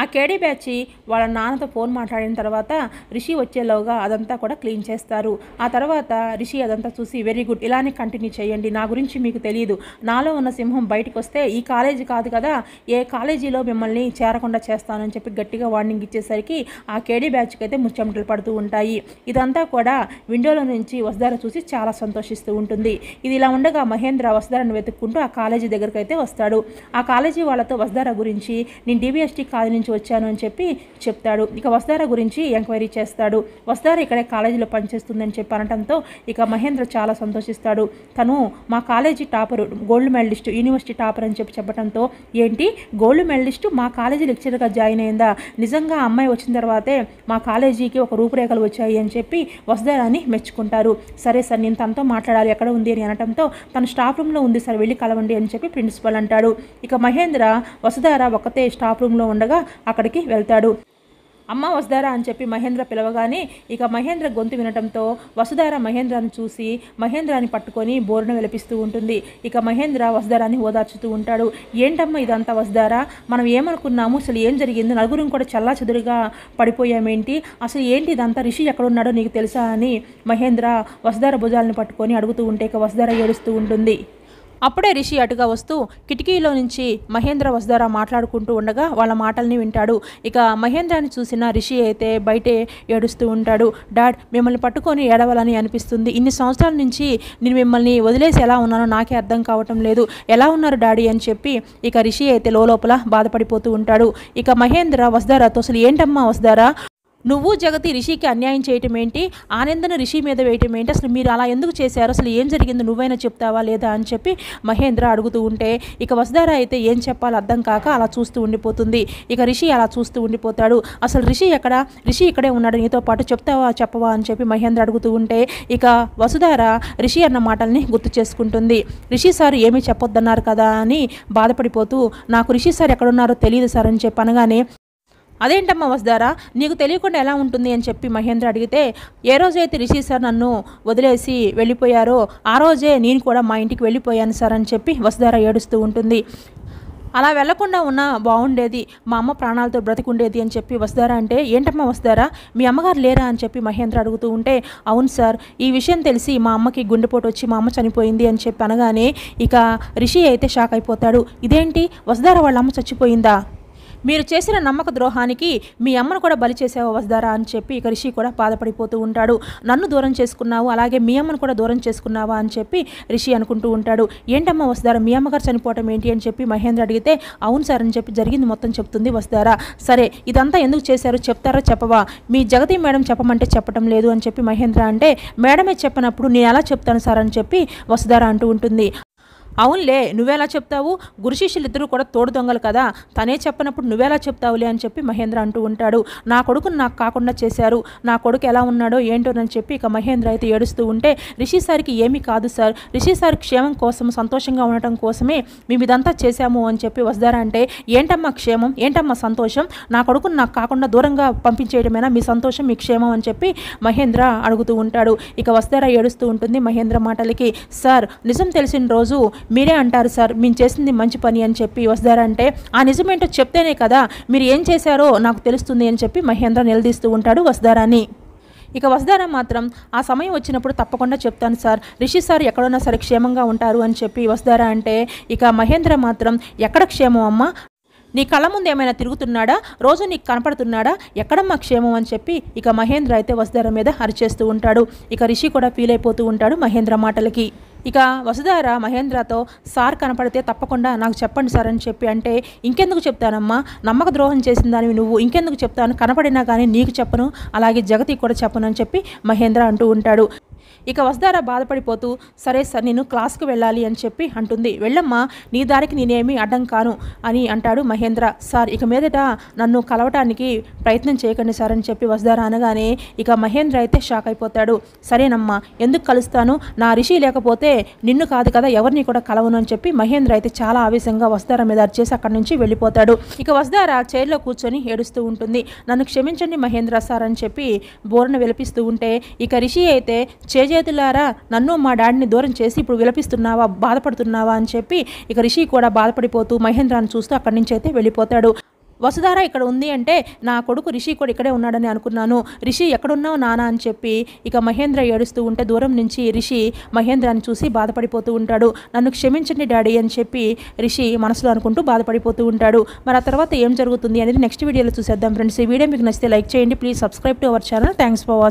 ఆ కేడీ బ్యాచ్ వాళ్ళ నాన్నతో ఫోన్ మాట్లాడిన తర్వాత రిషి వచ్చేలోగా అదంతా కూడా క్లీన్ చేస్తారు ఆ తర్వాత రిషి అదంతా చూసి వెరీ గుడ్ ఇలానే కంటిన్యూ చేయండి నా గురించి మీకు తెలియదు నాలో ఉన్న సింహం బయటకు వస్తే ఈ కాలేజీ కాదు కదా ఏ కాలేజీలో మిమ్మల్ని చేరకుండా చేస్తానని చెప్పి గట్టిగా వార్నింగ్ ఇచ్చేసరికి ఆ కేడీ బ్యాచ్కి అయితే ముచ్చెమటలు పడుతూ ఉంటాయి ఇదంతా కూడా విండోలో నుంచి వసుధార చూసి చాలా సంతోషిస్తూ ఉంటుంది ఇది ఇలా ఉండగా మహేంద్ర వసుధారను వెతుక్కుంటూ ఆ కాలేజీ దగ్గరకు అయితే వస్తాడు ఆ కాలేజీ వాళ్ళతో వసుధార గురించి నేను డీబీఎస్టీ కాలేజ్ నుంచి నుంచి వచ్చాను అని చెప్పి చెప్తాడు ఇక వస్తార గురించి ఎంక్వైరీ చేస్తాడు వస్తార ఇక్కడే కాలేజీలో పనిచేస్తుందని చెప్పి అనడంతో ఇక మహేంద్ర చాలా సంతోషిస్తాడు తను మా college topper gold medalist university topper అని చెప్పి చెప్పడంతో ఏంటి గోల్డ్ మెడలిస్ట్ మా కాలేజీ లెక్చర్గా జాయిన్ అయిందా నిజంగా అమ్మాయి వచ్చిన తర్వాతే మా కాలేజీకి ఒక రూపురేఖలు వచ్చాయి అని చెప్పి వస్తారని మెచ్చుకుంటారు సరే సార్ నేను తనతో మాట్లాడాలి ఎక్కడ ఉంది అని అనడంతో తను స్టాఫ్ రూమ్లో ఉంది సార్ వెళ్ళి కలవండి అని చెప్పి ప్రిన్సిపల్ అంటాడు ఇక మహేంద్ర వసుధార ఒకతే స్టాఫ్ రూమ్లో ఉండగా అక్కడికి వెళ్తాడు అమ్మ వసుధారా అని చెప్పి మహేంద్ర పిలవగానే ఇక మహేంద్ర గొంతు వినటంతో వసుధార మహేంద్రాన్ని చూసి మహేంద్రాన్ని పట్టుకొని బోరును వెలిపిస్తూ ఉంటుంది ఇక మహేంద్ర వసుధారాన్ని ఓదార్చుతూ ఉంటాడు ఏంటమ్మా ఇదంతా వసుధారా మనం ఏమనుకున్నాము అసలు ఏం జరిగింది నలుగురం కూడా చల్లా చెదురుగా పడిపోయామేంటి అసలు ఏంటి ఇదంతా రిషి ఎక్కడున్నాడో నీకు తెలుసా అని మహేంద్ర వసుధార భుజాలను పట్టుకొని అడుగుతూ ఉంటే ఇక వసుధార ఏడుస్తూ ఉంటుంది అప్పుడే రిషి అటుగా వస్తూ కిటికీలో నుంచి మహేంద్ర వసుధార మాట్లాడుకుంటూ ఉండగా వాళ్ళ మాటల్ని వింటాడు ఇక మహేంద్రాన్ని చూసిన రిషి అయితే బయటే ఏడుస్తూ ఉంటాడు డాడ్ మిమ్మల్ని పట్టుకొని ఏడవాలని అనిపిస్తుంది ఇన్ని సంవత్సరాల నుంచి నేను మిమ్మల్ని వదిలేసి ఎలా ఉన్నానో నాకే అర్థం కావటం లేదు ఎలా ఉన్నారు డాడీ అని చెప్పి ఇక రిషి అయితే లోపల బాధపడిపోతూ ఉంటాడు ఇక మహేంద్ర వసుధారాతో అసలు ఏంటమ్మా వసుధారా నువ్వు జగతి రిషికి అన్యాయం చేయటం ఏంటి ఆనందను రిషి మీద వేయటం ఏంటి అసలు మీరు అలా ఎందుకు చేశారు అసలు ఏం జరిగింది నువ్వైనా చెప్తావా లేదా అని చెప్పి మహేంద్ర అడుగుతూ ఉంటే ఇక వసుధార అయితే ఏం చెప్పాలో అర్థం కాక అలా చూస్తూ ఉండిపోతుంది ఇక రిషి అలా చూస్తూ ఉండిపోతాడు అసలు రిషి ఎక్కడ రిషి ఇక్కడే ఉన్నాడు నీతో పాటు చెప్తావా చెప్పవా అని చెప్పి మహేంద్ర అడుగుతూ ఉంటే ఇక వసుధార రిషి అన్న మాటల్ని గుర్తు చేసుకుంటుంది రిషి సార్ ఏమీ చెప్పొద్దన్నారు కదా అని బాధపడిపోతూ నాకు రిషి సార్ ఎక్కడున్నారో తెలియదు సార్ అని చెప్పి అనగానే అదేంటమ్మా వసుధారా నీకు తెలియకుండా ఎలా ఉంటుంది అని చెప్పి మహేంద్ర అడిగితే ఏ రోజైతే రిషి సార్ నన్ను వదిలేసి వెళ్ళిపోయారో ఆ రోజే నేను కూడా మా ఇంటికి వెళ్ళిపోయాను సార్ అని చెప్పి వసుధార ఏడుస్తూ ఉంటుంది అలా వెళ్లకుండా ఉన్నా బాగుండేది మా అమ్మ ప్రాణాలతో బ్రతికుండేది అని చెప్పి వస్తారా అంటే ఏంటమ్మా వస్తారా మీ అమ్మగారు లేరా అని చెప్పి మహేంద్ర అడుగుతూ ఉంటే అవును సార్ ఈ విషయం తెలిసి మా అమ్మకి గుండెపోటు వచ్చి మా అమ్మ చనిపోయింది అని చెప్పి అనగానే ఇక రిషి అయితే షాక్ అయిపోతాడు ఇదేంటి వస్తారా వాళ్ళ అమ్మ చచ్చిపోయిందా మీరు చేసిన నమ్మక ద్రోహానికి మీ అమ్మను కూడా బలి చేసావు వస్తారా అని చెప్పి ఇక రిషి కూడా బాధపడిపోతూ ఉంటాడు నన్ను దూరం చేసుకున్నావు అలాగే మీ అమ్మను కూడా దూరం చేసుకున్నావా అని చెప్పి రిషి అనుకుంటూ ఉంటాడు ఏంటమ్మా వస్తారా మీ అమ్మగారు చనిపోవటం ఏంటి అని చెప్పి మహేంద్ర అడిగితే అవును సార్ అని చెప్పి జరిగింది మొత్తం చెప్తుంది వస్తారా సరే ఇదంతా ఎందుకు చేశారు చెప్తారా చెప్పవా మీ జగతి మేడం చెప్పమంటే చెప్పటం లేదు అని చెప్పి మహేంద్ర అంటే మేడమే చెప్పనప్పుడు నేను ఎలా చెప్తాను సార్ అని చెప్పి వస్తారా అంటూ ఉంటుంది అవునులే నువ్వెలా చెప్తావు గురు ఇద్దరు కూడా తోడు దొంగలు కదా తనే చెప్పనప్పుడు నువ్వెలా చెప్తావులే అని చెప్పి మహేంద్ర అంటూ ఉంటాడు నా కొడుకును నాకు కాకుండా చేశారు నా కొడుకు ఎలా ఉన్నాడో ఏంటోనని చెప్పి ఇక మహేంద్ర అయితే ఏడుస్తూ ఉంటే రిషి సార్కి ఏమీ కాదు సార్ రిషి సార్ క్షేమం కోసం సంతోషంగా ఉండటం కోసమే మేము ఇదంతా చేశాము అని చెప్పి వస్తారా అంటే ఏంటమ్మా క్షేమం ఏంటమ్మా సంతోషం నా కొడుకును నాకు కాకుండా దూరంగా పంపించేయడమేనా మీ సంతోషం మీ క్షేమం అని చెప్పి మహేంద్ర అడుగుతూ ఉంటాడు ఇక వస్తారా ఏడుస్తూ ఉంటుంది మహేంద్ర మాటలకి సార్ నిజం తెలిసిన రోజు మీరే అంటారు సార్ మేము చేసింది మంచి పని అని చెప్పి వస్తారంటే ఆ నిజమేంటో చెప్తేనే కదా మీరు ఏం చేశారో నాకు తెలుస్తుంది అని చెప్పి మహేంద్ర నిలదీస్తూ ఉంటాడు వస్తారని ఇక వసుధారా మాత్రం ఆ సమయం వచ్చినప్పుడు తప్పకుండా చెప్తాను సార్ రిషి సార్ ఎక్కడున్నా సరే క్షేమంగా ఉంటారు అని చెప్పి వసుధారా అంటే ఇక మహేంద్ర మాత్రం ఎక్కడ క్షేమం అమ్మ నీ కళ్ళ ముందు ఏమైనా తిరుగుతున్నాడా రోజు నీకు కనపడుతున్నాడా ఎక్కడమ్మా క్షేమం అని చెప్పి ఇక మహేంద్ర అయితే వసుధార మీద అరిచేస్తూ ఉంటాడు ఇక రిషి కూడా ఫీల్ అయిపోతూ ఉంటాడు మహేంద్ర మాటలకి ఇక వసుధార మహేంద్రతో సార్ కనపడితే తప్పకుండా నాకు చెప్పండి సార్ అని చెప్పి అంటే ఇంకెందుకు చెప్తానమ్మా నమ్మక ద్రోహం చేసిన దానివి నువ్వు ఇంకెందుకు చెప్తాను కనపడినా కానీ నీకు చెప్పను అలాగే జగతికి కూడా చెప్పను అని చెప్పి మహేంద్ర అంటూ ఉంటాడు ఇక వస్తారా బాధపడిపోతూ సరే సార్ నేను క్లాస్కి వెళ్ళాలి అని చెప్పి అంటుంది వెళ్ళమ్మా నీ దారికి నేనేమీ అడ్డం కాను అని అంటాడు మహేంద్ర సార్ ఇక మీదట నన్ను కలవటానికి ప్రయత్నం చేయకండి సార్ అని చెప్పి వస్తారా అనగానే ఇక మహేంద్ర అయితే షాక్ అయిపోతాడు సరేనమ్మా ఎందుకు కలుస్తాను నా రిషి లేకపోతే నిన్ను కాదు కదా ఎవరిని కూడా కలవను అని చెప్పి మహేంద్ర అయితే చాలా ఆవేశంగా వస్తారా మీద అరిచేసి అక్కడి నుంచి వెళ్ళిపోతాడు ఇక వస్తారా చైర్లో కూర్చొని ఏడుస్తూ ఉంటుంది నన్ను క్షమించండి మహేంద్ర సార్ అని చెప్పి బోర్ను విలపిస్తూ ఉంటే ఇక రిషి అయితే చేజే చేతులారా నన్ను మా డాడీని దూరం చేసి ఇప్పుడు విలపిస్తున్నావా బాధపడుతున్నావా అని చెప్పి ఇక రిషి కూడా బాధపడిపోతూ మహేంద్రాన్ని చూస్తూ అక్కడి నుంచి అయితే వెళ్ళిపోతాడు వసుధార ఇక్కడ ఉంది అంటే నా కొడుకు రిషి కూడా ఇక్కడే ఉన్నాడని అనుకున్నాను రిషి ఎక్కడున్నావు నానా అని చెప్పి ఇక మహేంద్ర ఏడుస్తూ ఉంటే దూరం నుంచి రిషి మహేంద్రాన్ని చూసి బాధపడిపోతూ ఉంటాడు నన్ను క్షమించండి డాడీ అని చెప్పి రిషి మనసులో అనుకుంటూ బాధపడిపోతూ ఉంటాడు మరి ఆ తర్వాత ఏం జరుగుతుంది అనేది నెక్స్ట్ వీడియోలో చూసేద్దాం ఫ్రెండ్స్ ఈ వీడియో మీకు నచ్చితే లైక్ చేయండి please subscribe to our channel thanks for watching